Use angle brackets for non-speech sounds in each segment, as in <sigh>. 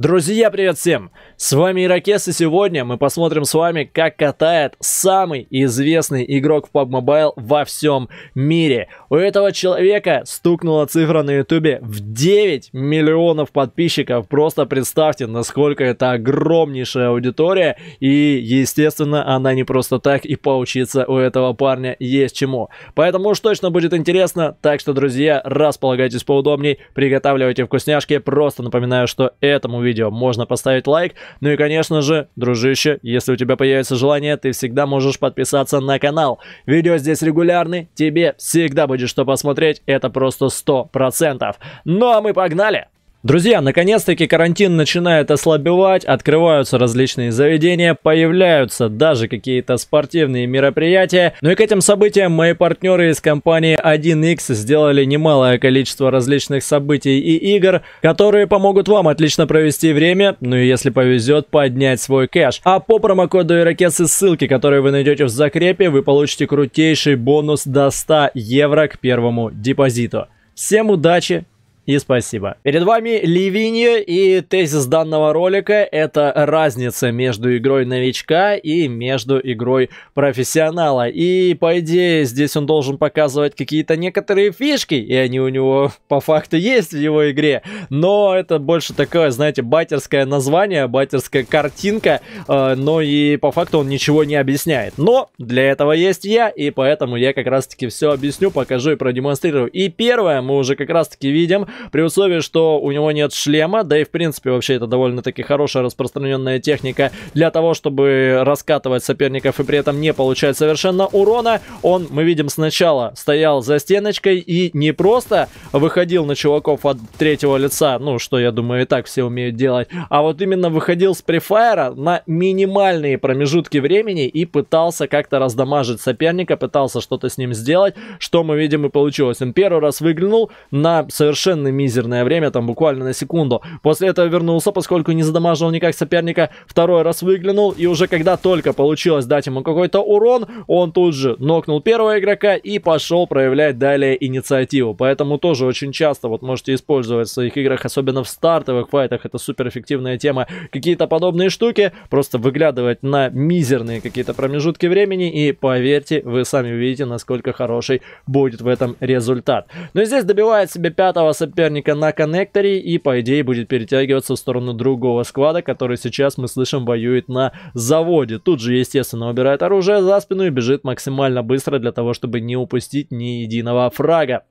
Друзья, привет всем! С вами Иракес, и сегодня мы посмотрим с вами, как катает самый известный игрок в PUBG Mobile во всем мире. У этого человека стукнула цифра на ютубе в 9 миллионов подписчиков. Просто представьте, насколько это огромнейшая аудитория, и, естественно, она не просто так, и поучиться у этого парня есть чему. Поэтому уж точно будет интересно, так что, друзья, располагайтесь поудобнее, приготавливайте вкусняшки. Просто напоминаю, что этому видео видео, можно поставить лайк. Ну и, конечно же, дружище, если у тебя появится желание, ты всегда можешь подписаться на канал. Видео здесь регулярны, тебе всегда будет что посмотреть, это просто 100%. Ну а мы погнали! Друзья, наконец-таки карантин начинает ослабевать, открываются различные заведения, появляются даже какие-то спортивные мероприятия. Ну и к этим событиям мои партнеры из компании 1x сделали немалое количество различных событий и игр, которые помогут вам отлично провести время, ну и если повезет, поднять свой кэш. А по промокоду Ирокес и ссылки, которые вы найдете в закрепе, вы получите крутейший бонус до 100 евро к первому депозиту. Всем удачи, и спасибо. Перед вами Ливинье и тезис данного ролика это разница между игрой новичка и между игрой профессионала. И по идее здесь он должен показывать какие-то некоторые фишки, и они у него по факту есть в его игре. Но это больше такое, знаете, батерское название, батерская картинка, э, но и по факту он ничего не объясняет. Но для этого есть я, и поэтому я как раз таки все объясню, покажу и продемонстрирую. И первое мы уже как раз таки видим, при условии, что у него нет шлема, да и в принципе вообще это довольно-таки хорошая распространенная техника для того, чтобы раскатывать соперников и при этом не получать совершенно урона. Он, мы видим, сначала стоял за стеночкой и не просто выходил на чуваков от третьего лица, ну, что я думаю и так все умеют делать, а вот именно выходил с префайра на минимальные промежутки времени и пытался как-то раздамажить соперника, пытался что-то с ним сделать, что мы видим и получилось. Он первый раз выглянул на совершенно крайне мизерное время, там буквально на секунду. После этого вернулся, поскольку не задамажил никак соперника, второй раз выглянул, и уже когда только получилось дать ему какой-то урон, он тут же нокнул первого игрока и пошел проявлять далее инициативу. Поэтому тоже очень часто вот можете использовать в своих играх, особенно в стартовых файтах, это суперэффективная тема, какие-то подобные штуки, просто выглядывать на мизерные какие-то промежутки времени, и поверьте, вы сами увидите, насколько хороший будет в этом результат. Но ну здесь добивает себе пятого соперника от перника на коннекторе и, по идее, будет перетягиваться в сторону другого склада, который сейчас, мы слышим, воюет на заводе. Тут же, естественно, убирает оружие за спину и бежит максимально быстро для того, чтобы не упустить ни единого фрага.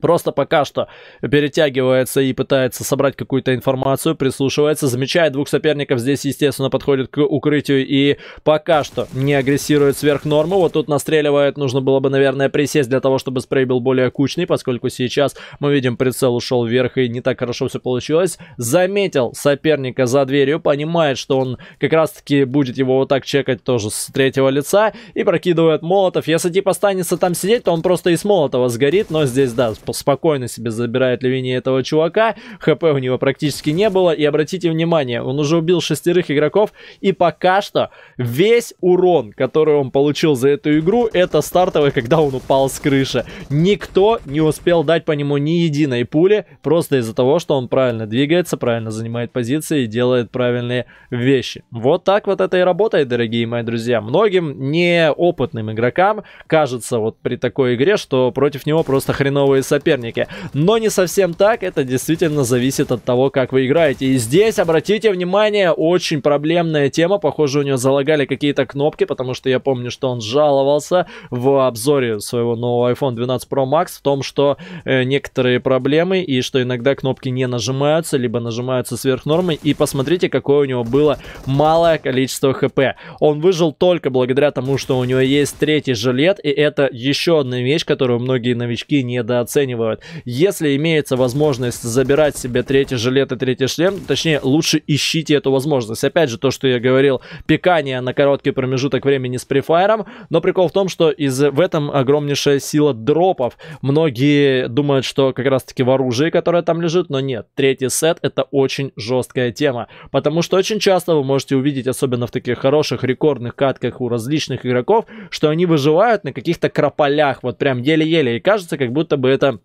Просто пока что перетягивается и пытается собрать какую-то информацию, прислушивается, замечает двух соперников, здесь, естественно, подходит к укрытию и пока что не агрессирует сверх нормы. Вот тут настреливает, нужно было бы, наверное, присесть для того, чтобы спрей был более кучный, поскольку сейчас мы видим прицел ушел вверх и не так хорошо все получилось. Заметил соперника за дверью, понимает, что он как раз-таки будет его вот так чекать тоже с третьего лица и прокидывает молотов. Если типа останется там сидеть, то он просто из молотова сгорит, но здесь, да, Apple спокойно себе забирает Левини этого чувака. ХП у него практически не было. И обратите внимание, он уже убил шестерых игроков. И пока что весь урон, который он получил за эту игру, это стартовый, когда он упал с крыши. Никто не успел дать по нему ни единой пули. Просто из-за того, что он правильно двигается, правильно занимает позиции и делает правильные вещи. Вот так вот это и работает, дорогие мои друзья. Многим неопытным игрокам кажется вот при такой игре, что против него просто хреновые соперники соперники. Но не совсем так, это действительно зависит от того, как вы играете. И здесь, обратите внимание, очень проблемная тема. Похоже, у него залагали какие-то кнопки, потому что я помню, что он жаловался в обзоре своего нового iPhone 12 Pro Max в том, что э, некоторые проблемы и что иногда кнопки не нажимаются, либо нажимаются сверх нормы. И посмотрите, какое у него было малое количество хп. Он выжил только благодаря тому, что у него есть третий жилет, и это еще одна вещь, которую многие новички недооценивают оценивают. Если имеется возможность забирать себе третий жилет и третий шлем, точнее, лучше ищите эту возможность. Опять же, то, что я говорил, пекание на короткий промежуток времени с префайром, но прикол в том, что из в этом огромнейшая сила дропов. Многие думают, что как раз-таки в оружии, которое там лежит, но нет. Третий сет это очень жесткая тема, потому что очень часто вы можете увидеть, особенно в таких хороших рекордных катках у различных игроков, что они выживают на каких-то крополях, вот прям еле-еле, и кажется, как будто бы это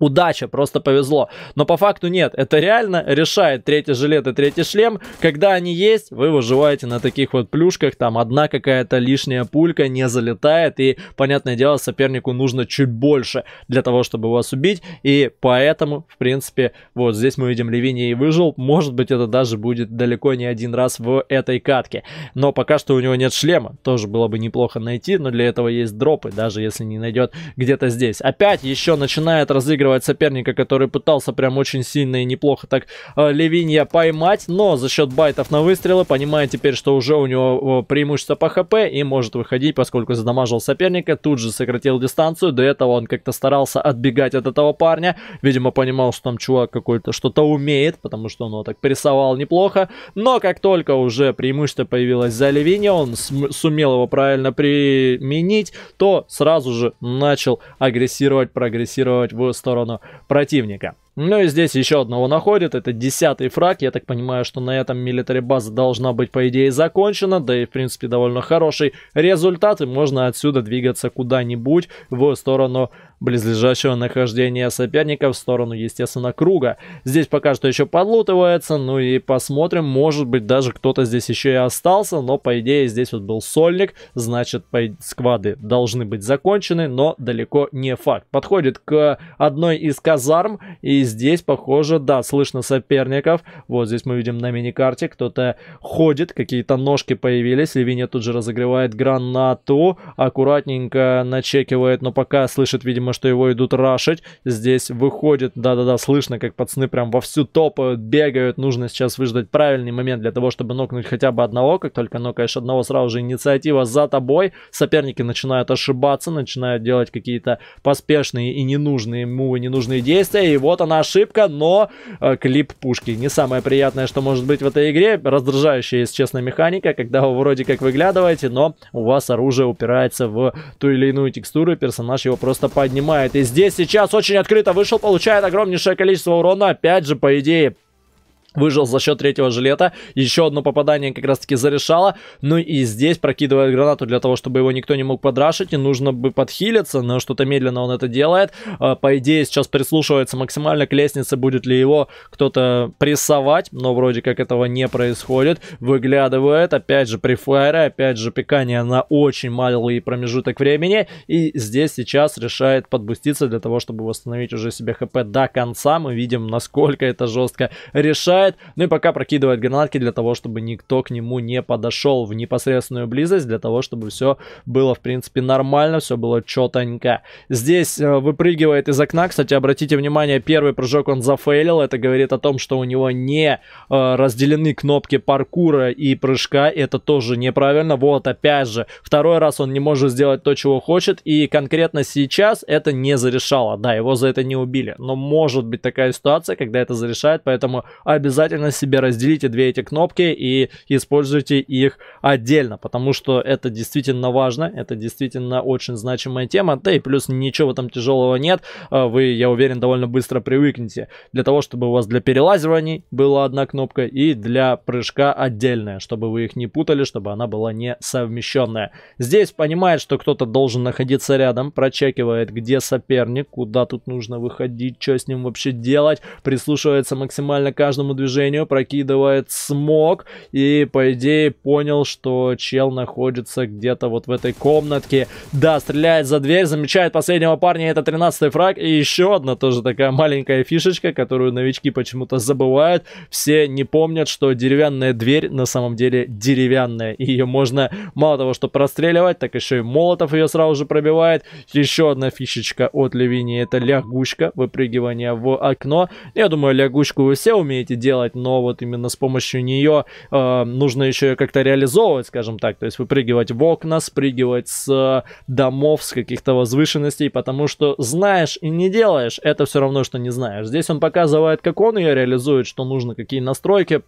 удача, просто повезло. Но по факту нет, это реально решает третий жилет и третий шлем. Когда они есть, вы выживаете на таких вот плюшках, там одна какая-то лишняя пулька не залетает, и, понятное дело, сопернику нужно чуть больше для того, чтобы вас убить, и поэтому, в принципе, вот здесь мы видим, Левини и выжил, может быть, это даже будет далеко не один раз в этой катке. Но пока что у него нет шлема, тоже было бы неплохо найти, но для этого есть дропы, даже если не найдет где-то здесь. Опять еще начинает разыгрывать от соперника, который пытался прям очень сильно и неплохо так э, Левинья поймать, но за счет байтов на выстрелы, понимая теперь, что уже у него э, преимущество по ХП и может выходить, поскольку задамажил соперника, тут же сократил дистанцию, до этого он как-то старался отбегать от этого парня, видимо понимал, что там чувак какой-то что-то умеет, потому что он его так прессовал неплохо, но как только уже преимущество появилось за Левинья, он сумел его правильно применить, то сразу же начал агрессировать, прогрессировать в сторону сторону противника. Ну и здесь еще одного находит, это десятый фраг, я так понимаю, что на этом милитари база должна быть по идее закончена, да и в принципе довольно хороший результат, и можно отсюда двигаться куда-нибудь в сторону близлежащего нахождения соперника в сторону, естественно, круга. Здесь пока что еще подлутывается, ну и посмотрим, может быть, даже кто-то здесь еще и остался, но, по идее, здесь вот был сольник, значит, сквады должны быть закончены, но далеко не факт. Подходит к одной из казарм, и здесь, похоже, да, слышно соперников. Вот здесь мы видим на миникарте, кто-то ходит, какие-то ножки появились, Левиня тут же разогревает гранату, аккуратненько начекивает, но пока слышит, видимо, видимо, что его идут рашить. Здесь выходит, да-да-да, слышно, как пацаны прям вовсю топают, бегают. Нужно сейчас выждать правильный момент для того, чтобы нокнуть хотя бы одного. Как только нокаешь одного, сразу же инициатива за тобой. Соперники начинают ошибаться, начинают делать какие-то поспешные и ненужные мувы, ненужные действия. И вот она ошибка, но э, клип пушки. Не самое приятное, что может быть в этой игре. Раздражающая, если честно, механика, когда вы вроде как выглядываете, но у вас оружие упирается в ту или иную текстуру, и персонаж его просто поднимает поднимает. И здесь сейчас очень открыто вышел, получает огромнейшее количество урона. Опять же, по идее, Выжил за счет третьего жилета. Еще одно попадание как раз-таки зарешало. Ну и здесь прокидывает гранату для того, чтобы его никто не мог подрашить. И нужно бы подхилиться, но что-то медленно он это делает. А, по идее сейчас прислушивается максимально к лестнице, будет ли его кто-то прессовать. Но вроде как этого не происходит. Выглядывает, опять же, при прифайра, опять же, пикание на очень малый промежуток времени. И здесь сейчас решает подбуститься для того, чтобы восстановить уже себе хп до конца. Мы видим, насколько это жестко решает хватает. Ну и пока прокидывает гранатки для того, чтобы никто к нему не подошел в непосредственную близость, для того, чтобы все было, в принципе, нормально, все было четенько. Здесь э, выпрыгивает из окна. Кстати, обратите внимание, первый прыжок он зафейлил. Это говорит о том, что у него не э, разделены кнопки паркура и прыжка. Это тоже неправильно. Вот, опять же, второй раз он не может сделать то, чего хочет. И конкретно сейчас это не зарешало. Да, его за это не убили. Но может быть такая ситуация, когда это зарешает, поэтому обязательно обязательно себе разделите две эти кнопки и используйте их отдельно, потому что это действительно важно, это действительно очень значимая тема, да и плюс ничего в этом тяжелого нет, а, вы, я уверен, довольно быстро привыкнете. Для того, чтобы у вас для перелазиваний была одна кнопка и для прыжка отдельная, чтобы вы их не путали, чтобы она была не совмещенная. Здесь понимает, что кто-то должен находиться рядом, прочекивает, где соперник, куда тут нужно выходить, что с ним вообще делать, прислушивается максимально каждому движению, прокидывает смог и, по идее, понял, что чел находится где-то вот в этой комнатке. Да, стреляет за дверь, замечает последнего парня, это 13-й фраг. И еще одна тоже такая маленькая фишечка, которую новички почему-то забывают. Все не помнят, что деревянная дверь на самом деле деревянная. И ее можно мало того, что простреливать, так еще и молотов ее сразу же пробивает. Еще одна фишечка от Левини это лягушка, выпрыгивание в окно. Я думаю, лягушку вы все умеете делать делать, но вот именно с помощью нее э, нужно еще ее как-то реализовывать, скажем так, то есть выпрыгивать в окна, спрыгивать с э, домов, с каких-то возвышенностей, потому что знаешь и не делаешь, это все равно, что не знаешь. Здесь он показывает, как он ее реализует, что нужно, какие настройки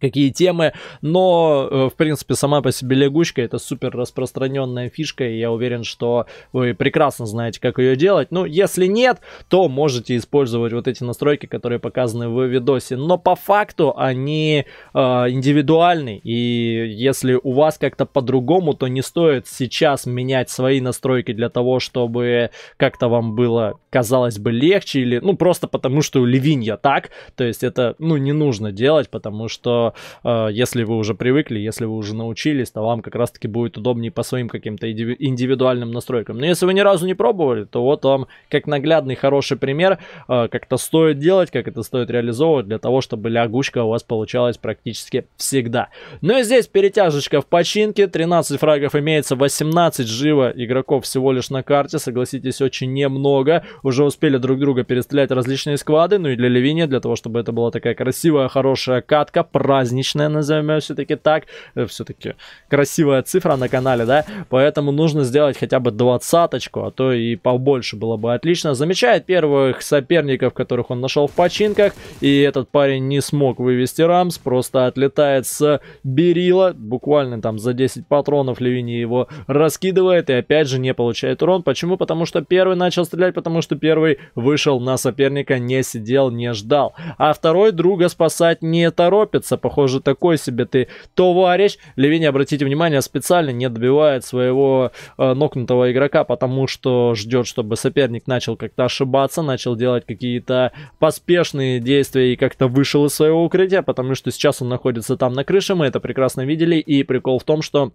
какие темы, но, э, в принципе, сама по себе лягушка это супер распространенная фишка, и я уверен, что вы прекрасно знаете, как ее делать. Ну, если нет, то можете использовать вот эти настройки, которые показаны в видосе, но по факту они э, индивидуальны, и если у вас как-то по-другому, то не стоит сейчас менять свои настройки для того, чтобы как-то вам было, казалось бы, легче, или, ну, просто потому что левинья так, то есть это, ну, не нужно делать, потому что э, если вы уже привыкли, если вы уже научились, то вам как раз-таки будет удобнее по своим каким-то индивидуальным настройкам. Но если вы ни разу не пробовали, то вот вам как наглядный хороший пример, э, как это стоит делать, как это стоит реализовывать для того, чтобы лягушка у вас получалась практически всегда. Но ну здесь перетяжечка в починке, 13 фрагов имеется, 18 живо игроков всего лишь на карте, согласитесь, очень немного. Уже успели друг друга перестрелять различные сквады, ну и для Левиния, для того, чтобы это была такая красивая, хорошая катка, правильная праздничная, назовем ее все-таки так. Э, все-таки красивая цифра на канале, да? Поэтому нужно сделать хотя бы двадцаточку, а то и побольше было бы отлично. Замечает первых соперников, которых он нашел в починках. И этот парень не смог вывести Рамс, просто отлетает с Берила. Буквально там за 10 патронов Левини его раскидывает и опять же не получает урон. Почему? Потому что первый начал стрелять, потому что первый вышел на соперника, не сидел, не ждал. А второй друга спасать не торопится, похоже, такой себе ты товарищ. Левини, обратите внимание, специально не добивает своего э, нокнутого игрока, потому что ждет, чтобы соперник начал как-то ошибаться, начал делать какие-то поспешные действия и как-то вышел из своего укрытия, потому что сейчас он находится там на крыше, мы это прекрасно видели, и прикол в том, что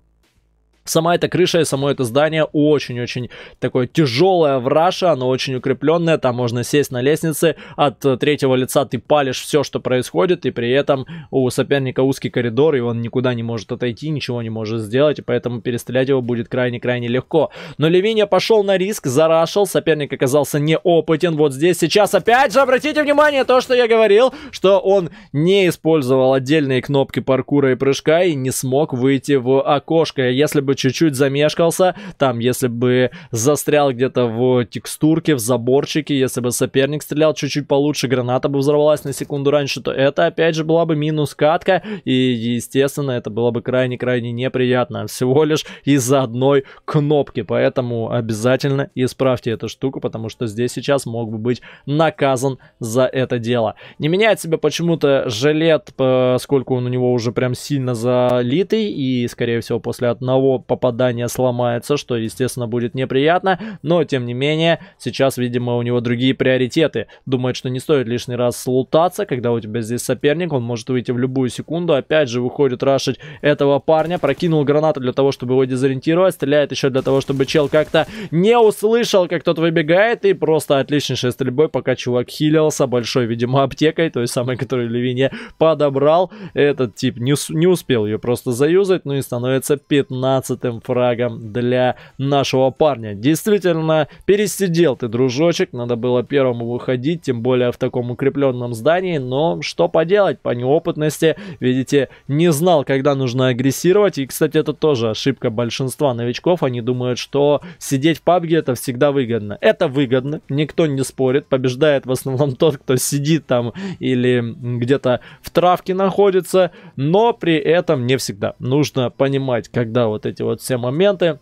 Сама эта крыша и само это здание очень-очень такое тяжелое в раше, оно очень укрепленное, там можно сесть на лестнице, от э, третьего лица ты палишь все, что происходит, и при этом у соперника узкий коридор, и он никуда не может отойти, ничего не может сделать, и поэтому перестрелять его будет крайне-крайне легко. Но Левиня пошел на риск, зарашил, соперник оказался неопытен, вот здесь сейчас опять же обратите внимание то, что я говорил, что он не использовал отдельные кнопки паркура и прыжка и не смог выйти в окошко, если бы бы чуть-чуть замешкался, там, если бы застрял где-то в текстурке, в заборчике, если бы соперник стрелял чуть-чуть получше, граната бы взорвалась на секунду раньше, то это, опять же, была бы минус катка, и, естественно, это было бы крайне-крайне неприятно, всего лишь из-за одной кнопки, поэтому обязательно исправьте эту штуку, потому что здесь сейчас мог бы быть наказан за это дело. Не меняет себя почему-то жилет, поскольку он у него уже прям сильно залитый, и, скорее всего, после одного попадание сломается, что, естественно, будет неприятно. Но, тем не менее, сейчас, видимо, у него другие приоритеты. Думает, что не стоит лишний раз слутаться, когда у тебя здесь соперник, он может выйти в любую секунду. Опять же, выходит рашить этого парня, прокинул гранату для того, чтобы его дезориентировать, стреляет еще для того, чтобы чел как-то не услышал, как тот выбегает, и просто отличнейшей стрельбой, пока чувак хилился большой, видимо, аптекой, той самой, которую Левине подобрал, этот тип не, не успел ее просто заюзать, ну и становится 15 15 фрагом для нашего парня. Действительно, пересидел ты, дружочек, надо было первому выходить, тем более в таком укрепленном здании, но что поделать, по неопытности, видите, не знал, когда нужно агрессировать, и, кстати, это тоже ошибка большинства новичков, они думают, что сидеть в пабге это всегда выгодно. Это выгодно, никто не спорит, побеждает в основном тот, кто сидит там или где-то в травке находится, но при этом не всегда. Нужно понимать, когда вот эти эти вот все моменты.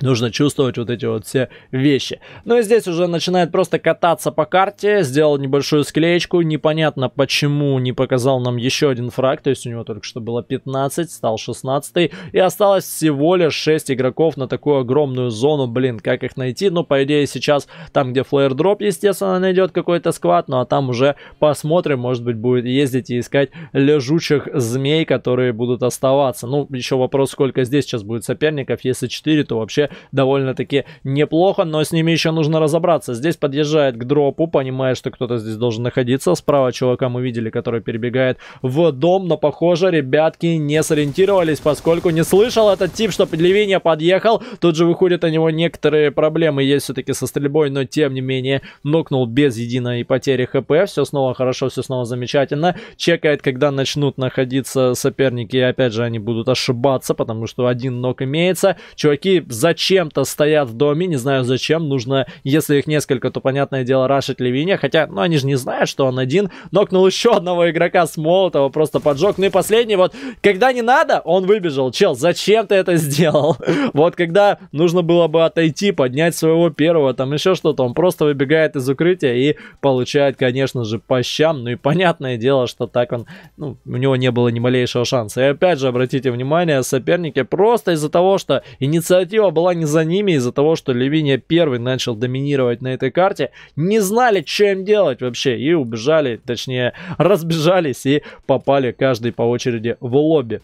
Нужно чувствовать вот эти вот все вещи. Ну и здесь уже начинает просто кататься по карте. Сделал небольшую склеечку. Непонятно, почему не показал нам еще один фраг. То есть у него только что было 15, стал 16. И осталось всего лишь 6 игроков на такую огромную зону. Блин, как их найти? Ну, по идее, сейчас там, где флеер дроп, естественно, найдет какой-то сквад. Ну, а там уже посмотрим. Может быть, будет ездить и искать лежучих змей, которые будут оставаться. Ну, еще вопрос, сколько здесь сейчас будет соперников. Если 4, то вообще довольно-таки неплохо, но с ними еще нужно разобраться. Здесь подъезжает к дропу, понимая, что кто-то здесь должен находиться. Справа чувака мы видели, который перебегает в дом, но похоже, ребятки не сориентировались, поскольку не слышал этот тип, что Левиния подъехал. Тут же выходит у него некоторые проблемы есть все-таки со стрельбой, но тем не менее нокнул без единой потери хп. Все снова хорошо, все снова замечательно. Чекает, когда начнут находиться соперники, и опять же они будут ошибаться, потому что один нок имеется. Чуваки, зачем зачем-то стоят в доме, не знаю зачем, нужно, если их несколько, то, понятное дело, рашить Левине, хотя, ну, они же не знают, что он один, нокнул еще одного игрока с молотого просто поджег, ну и последний, вот, когда не надо, он выбежал, чел, зачем ты это сделал? <laughs> Вот, когда нужно было бы отойти, поднять своего первого, там еще что-то, он просто выбегает из укрытия и получает, конечно же, по щам, ну и понятное дело, что так он, ну, у него не было ни малейшего шанса. И опять же, обратите внимание, соперники просто из-за того, что инициатива была не за ними из-за того, что Левиния первый начал доминировать на этой карте. Не знали, что им делать вообще. И убежали, точнее, <laughs> разбежались и попали каждый по очереди в лобби.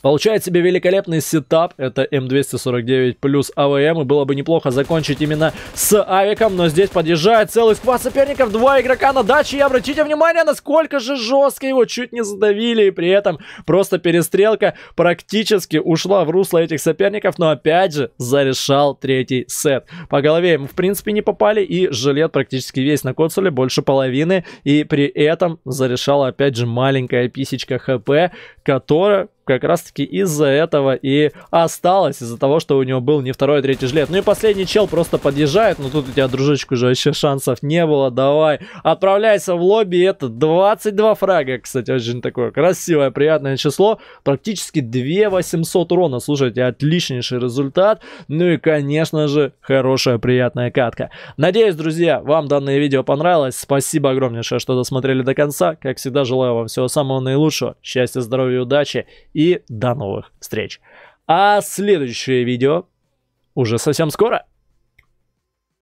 Получает себе великолепный сетап, это М249 плюс АВМ, и было бы неплохо закончить именно с авиком, но здесь подъезжает целый сквад соперников, два игрока на даче, и обратите внимание, насколько же жестко его чуть не задавили, и при этом просто перестрелка практически ушла в русло этих соперников, но опять же зарешал третий сет. По голове ему в принципе не попали, и жилет практически весь на консоли больше половины, и при этом зарешала опять же маленькая писечка ХП, которая как раз-таки из-за этого и осталось, из-за того, что у него был не второй, а третий жилет. Ну и последний чел просто подъезжает, но тут у тебя, дружочек, уже вообще шансов не было, давай, отправляйся в лобби, это 22 фрага, кстати, очень такое красивое, приятное число, практически 2 800 урона, слушайте, отличнейший результат, ну и, конечно же, хорошая, приятная катка. Надеюсь, друзья, вам данное видео понравилось, спасибо огромнейшее, что досмотрели до конца, как всегда, желаю вам всего самого наилучшего, счастья, здоровья, удачи и до новых встреч. А следующее видео уже совсем скоро.